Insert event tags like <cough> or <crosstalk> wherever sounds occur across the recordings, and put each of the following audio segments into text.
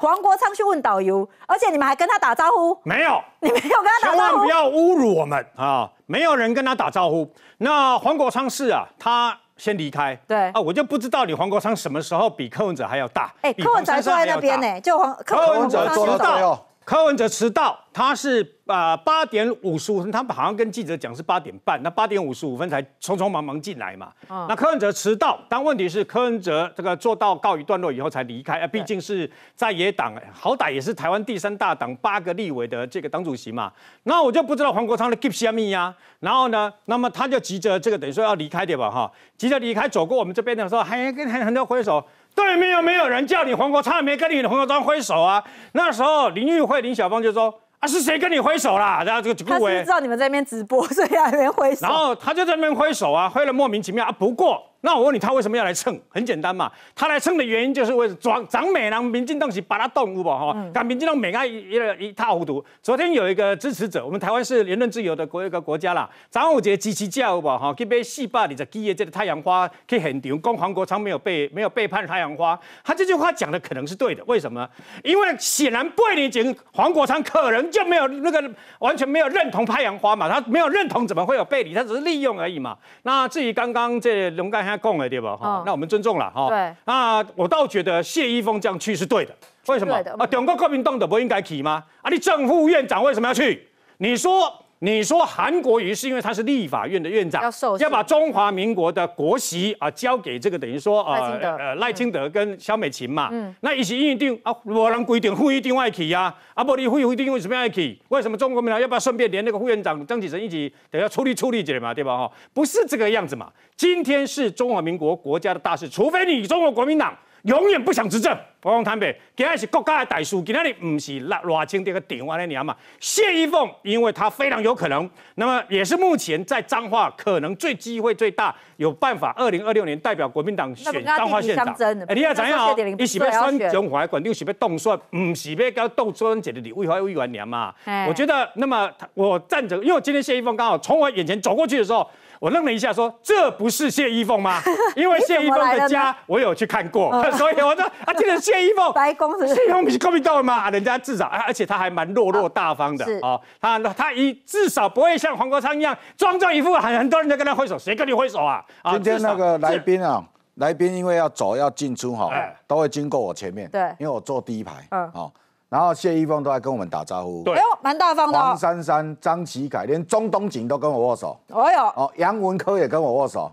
黄国昌去问导游，而且你们还跟他打招呼？没有，<laughs> 你没有跟他打招呼。千万不要侮辱我们啊！没有人跟他打招呼。那黄国昌是啊，他先离开。对啊，我就不知道你黄国昌什么时候比柯文哲还要大。哎，柯文哲在那边呢，就黄哲昌先走。柯文哲迟到，他是啊八点五十五，他们好像跟记者讲是八点半，那八点五十五分才匆匆忙忙进来嘛。那柯文哲迟到，但问题是柯文哲这个做到告一段落以后才离开，啊，毕竟是在野党，好歹也是台湾第三大党八个立委的这个党主席嘛。那我就不知道黄国昌的 keep 下面呀，然后呢，那么他就急着这个等于说要离开对吧？哈，急着离开走过我们这边的时候，还跟还很多挥手。对面又没有人叫你黄国，昌，也没跟你黄国昌挥手啊！那时候林玉慧、林小芳就说：“啊，是谁跟你挥手啦？”然后这个不为知道你们在那边直播，所以还没挥手。然后他就在那边挥手啊，挥了莫名其妙啊。不过。那我问你，他为什么要来蹭？很简单嘛，他来蹭的原因就是为了装长美郎。民进党是把他动物吧哈，那民进党美爱一一一塌糊涂。昨天有一个支持者，我们台湾是言论自由的国一个国家啦。张午节及其骄吧哈，这被戏霸你的基业，这个太阳花可以很牛。供黄国昌没有背没有背叛太阳花，他这句话讲的可能是对的。为什么？因为显然背离，黄国昌可能就没有那个完全没有认同太阳花嘛，他没有认同，怎么会有背离？他只是利用而已嘛。那至于刚刚这龙干。讲了对不？哈，那我们尊重了哈。对，啊，我倒觉得谢依峰这样去是对的。为什么？啊，中国国民党都不应该去吗？啊，你政府院长为什么要去？你说。你说韩国瑜是因为他是立法院的院长，要把中华民国的国旗啊交给这个等于说呃赖清德跟萧美琴嘛，那一起议定啊，无人规定副议定外企呀，啊不，你副议席定为什么爱去？为什么中国国民党要不要顺便连那个副院长张启成一起等下出力出力一嘛，对吧？哈，不是这个样子嘛，今天是中华民国国家的大事，除非你中国国民党。永远不想执政，不用坦白，今天是国家的大事，今天你不是赖赖清德个顶安尼念嘛？谢依凤，因为他非常有可能，那么也是目前在彰化可能最机会最大有办法，二零二六年代表国民党选彰化县长。哎，你要怎样你是起被川总怀、国民党一起被冻说，是被搞动春节的礼物，还会一碗念嘛？我觉得，那么我站着，因为今天谢依枫刚好从我眼前走过去的时候。我愣了一下，说：“这不是谢依凤吗？<laughs> 因为谢依凤的家我有去看过，<laughs> 所以我说啊，这个谢依凤，<laughs> 白宫是谢依凤比国民党吗？人家至少，而且他还蛮落落大方的啊。他他一至少不会像黄国昌一样装装一副很很多人在跟他挥手，谁跟你挥手啊？今天那个来宾啊，来宾因为要走要进出哈，都会经过我前面，对，因为我坐第一排，嗯，然后谢依峰都在跟我们打招呼，呦，蛮大方的。黄珊珊、张齐凯，连中东锦都跟我握手。哎呦，哦，杨文科也跟我握手。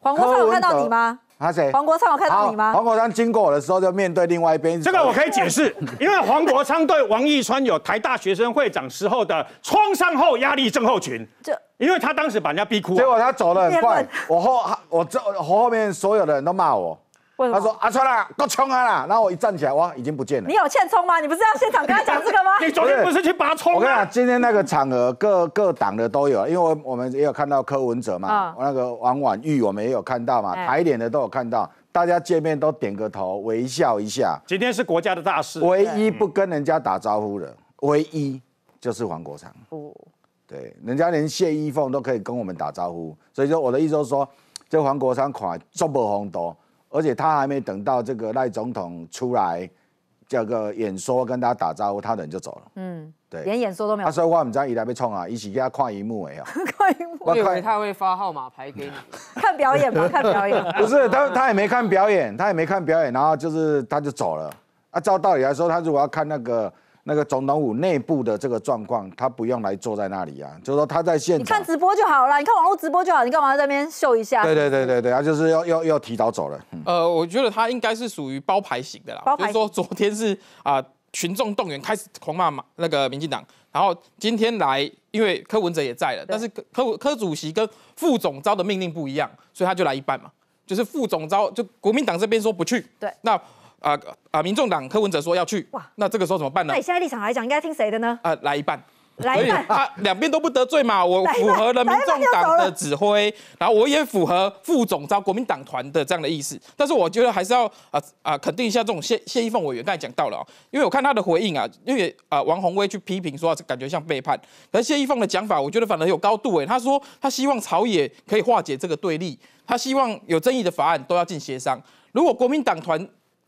黄国昌有看到你吗？他谁？黄国昌有看到你吗？黄国昌经过我的时候就面对另外一边。这个我可以解释，因为黄国昌对王义川有台大学生会长时候的创伤后压力症候群。这。因为他当时把人家逼哭，结果他走的很快，我后我后后面所有的人都骂我。他说：“阿川啦，够冲啊啦！”然后我一站起来，哇，已经不见了。你有欠充吗？你不是要现场跟他讲这个吗？<laughs> 你昨天不是去拔充？我跟你讲，今天那个场合，各各党的都有，因为我们也有看到柯文哲嘛，我那个王婉玉我们也有看到嘛，台脸的都有看到，大家见面都点个头，微笑一下。今天是国家的大事，唯一不跟人家打招呼的，唯一就是黄国昌。哦，对，人家连谢依凤都可以跟我们打招呼，所以说我的意思说，这黄国昌款这不红多。而且他还没等到这个赖总统出来，这个演说跟他打招呼，他人就走了。嗯，对，连演说都没有。他说话，你知道，一来被冲啊，一起他跨一幕哎呀，跨一幕，我以为他会发号码牌给你 <laughs> 看表演吗？看表演 <laughs> 不是，他他也没看表演，他也没看表演，然后就是他就走了。啊，照道理来说，他如果要看那个。那个总统府内部的这个状况，他不用来坐在那里啊，就是说他在现场。你看直播就好了，你看网络直播就好你干嘛在那边秀一下？对对对对对，他就是要要要提早走了。呃，我觉得他应该是属于包牌型的啦，就是说昨天是啊群众动员开始狂骂那个民进党，然后今天来，因为柯文哲也在了，但是柯柯柯主席跟副总召的命令不一样，所以他就来一半嘛，就是副总召就国民党这边说不去。对，那。啊啊！民众党柯文哲说要去，那这个时候怎么办呢？你现在立场来讲，应该听谁的呢？啊，来一半，来一半，两边都不得罪嘛。我符合民众党的指挥，然后我也符合副总召国民党团的这样的意思。但是我觉得还是要啊啊，肯定一下这种谢谢依凤委员刚才讲到了啊，因为我看他的回应啊，因为啊王宏威去批评说感觉像背叛，可是谢依凤的讲法，我觉得反而有高度哎。他说他希望朝野可以化解这个对立，他希望有争议的法案都要进协商。如果国民党团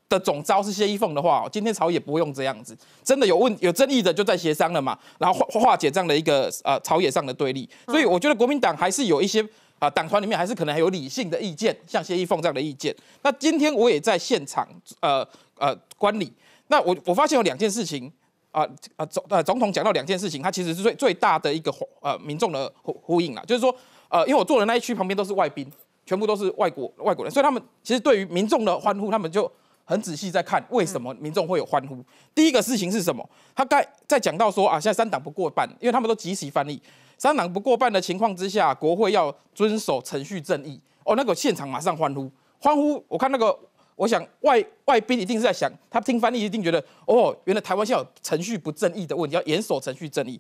的总招是谢依凤的话，今天朝野不会用这样子，真的有问有争议的就在协商了嘛，然后化化解这样的一个呃朝野上的对立，所以我觉得国民党还是有一些啊党团里面还是可能还有理性的意见，像谢依凤这样的意见。那今天我也在现场呃呃观礼，那我我发现有两件事情啊啊总呃总统讲到两件事情，他其实是最最大的一个呃民众的呼呼应啦，就是说呃因为我坐的那一区旁边都是外宾，全部都是外国外国人，所以他们其实对于民众的欢呼，他们就。很仔细在看为什么民众会有欢呼。第一个事情是什么？他该在讲到说啊，现在三党不过半，因为他们都及时翻译。三党不过半的情况之下，国会要遵守程序正义。哦，那个现场马上欢呼，欢呼。我看那个，我想外外宾一定是在想，他听翻译一定觉得哦，原来台湾现有程序不正义的问题，要严守程序正义。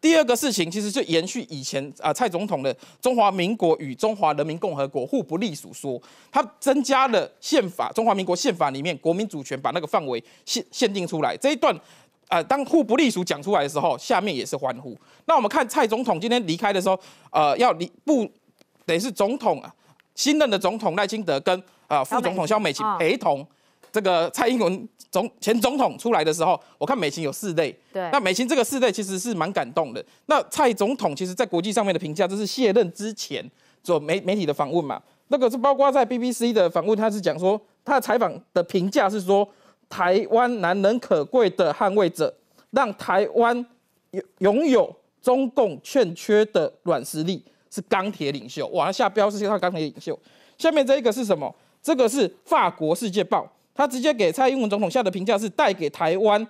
第二个事情，其实就延续以前啊蔡总统的中华民国与中华人民共和国互不隶属说，他增加了宪法中华民国宪法里面国民主权把那个范围限限定出来这一段。呃，当互不隶属讲出来的时候，下面也是欢呼。那我们看蔡总统今天离开的时候，呃，要离不得是总统新任的总统赖清德跟啊副总统肖美琴陪同。这个蔡英文总前总统出来的时候，我看美琴有四类。对，那美琴这个四类其实是蛮感动的。那蔡总统其实，在国际上面的评价，这是卸任之前做媒媒体的访问嘛？那个是包括在 BBC 的访问，他是讲说他的采访的评价是说，台湾难能可贵的捍卫者，让台湾拥拥有中共欠缺的软实力，是钢铁领袖。哇，下标示他钢铁领袖。下面这一个是什么？这个是法国世界报。他直接给蔡英文总统下的评价是带给台湾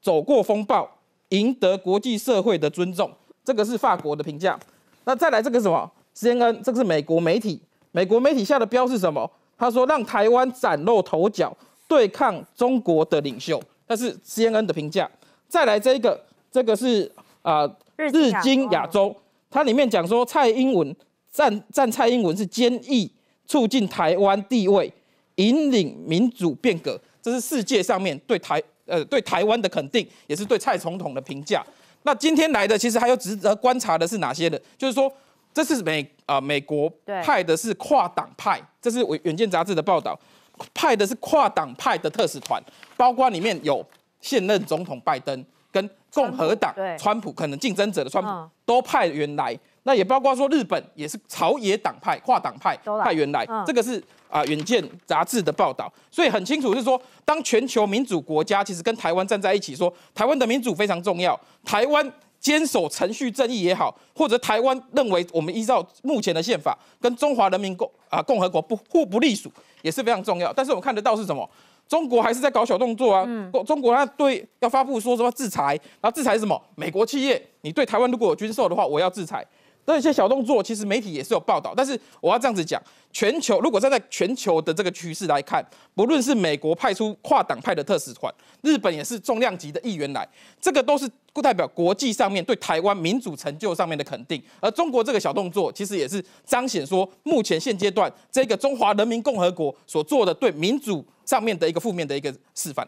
走过风暴，赢得国际社会的尊重。这个是法国的评价。那再来这个什么？CNN，这个是美国媒体。美国媒体下的标是什么？他说让台湾崭露头角，对抗中国的领袖。那是 CNN 的评价。再来这个，这个是啊，日经亚洲，它里面讲说蔡英文赞赞蔡英文是坚毅，促进台湾地位。引领民主变革，这是世界上面对台呃对台湾的肯定，也是对蔡总统的评价。那今天来的其实还有值得观察的是哪些的？就是说，这是美啊美国派的是跨党派，这是我《远见》杂志的报道，派的是跨党派的特使团，包括里面有现任总统拜登跟共和党川普可能竞争者的川普都派员来。那也包括说日本也是朝野党派跨党派派员来，这个是啊远见杂志的报道，所以很清楚是说，当全球民主国家其实跟台湾站在一起，说台湾的民主非常重要，台湾坚守程序正义也好，或者台湾认为我们依照目前的宪法跟中华人民共啊共和国不互不隶属，也是非常重要。但是我们看得到是什么？中国还是在搞小动作啊，中国他对要发布说什么制裁，然后制裁是什么？美国企业，你对台湾如果有军售的话，我要制裁。那一些小动作，其实媒体也是有报道，但是我要这样子讲，全球如果站在全球的这个趋势来看，不论是美国派出跨党派的特使团，日本也是重量级的议员来，这个都是不代表国际上面对台湾民主成就上面的肯定，而中国这个小动作，其实也是彰显说目前现阶段这个中华人民共和国所做的对民主上面的一个负面的一个示范。